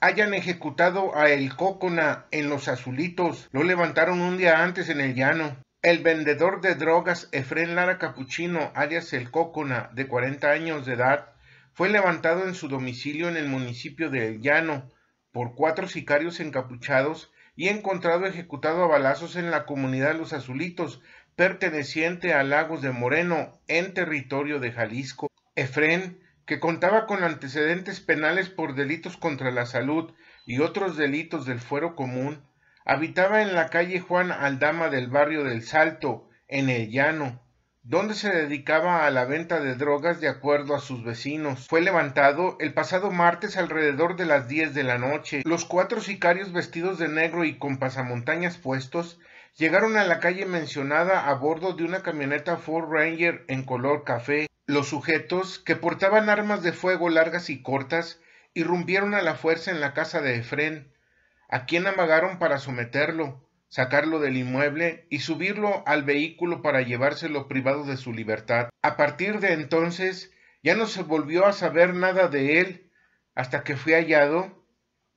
hayan ejecutado a El Cócona en Los Azulitos. Lo levantaron un día antes en el llano. El vendedor de drogas Efren Lara Capuchino, alias El Cócona, de 40 años de edad, fue levantado en su domicilio en el municipio de El Llano por cuatro sicarios encapuchados y encontrado ejecutado a balazos en la comunidad Los Azulitos, perteneciente a Lagos de Moreno, en territorio de Jalisco. Efren, que contaba con antecedentes penales por delitos contra la salud y otros delitos del fuero común, habitaba en la calle Juan Aldama del barrio del Salto, en el Llano, donde se dedicaba a la venta de drogas de acuerdo a sus vecinos. Fue levantado el pasado martes alrededor de las 10 de la noche. Los cuatro sicarios vestidos de negro y con pasamontañas puestos llegaron a la calle mencionada a bordo de una camioneta Ford Ranger en color café. Los sujetos, que portaban armas de fuego largas y cortas, irrumpieron a la fuerza en la casa de Efrén, a quien amagaron para someterlo, sacarlo del inmueble y subirlo al vehículo para llevárselo privado de su libertad. A partir de entonces ya no se volvió a saber nada de él hasta que fue hallado,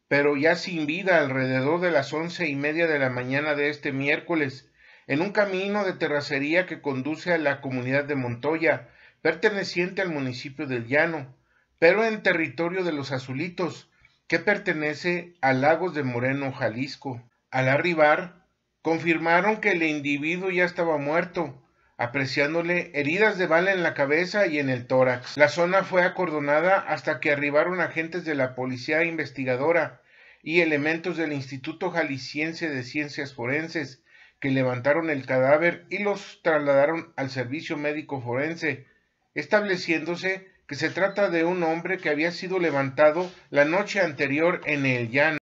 pero ya sin vida alrededor de las once y media de la mañana de este miércoles, en un camino de terracería que conduce a la comunidad de Montoya, perteneciente al municipio del Llano, pero en territorio de los Azulitos, que pertenece a Lagos de Moreno, Jalisco. Al arribar, confirmaron que el individuo ya estaba muerto, apreciándole heridas de bala en la cabeza y en el tórax. La zona fue acordonada hasta que arribaron agentes de la policía investigadora y elementos del Instituto Jalisciense de Ciencias Forenses, que levantaron el cadáver y los trasladaron al servicio médico forense, estableciéndose que se trata de un hombre que había sido levantado la noche anterior en el llano.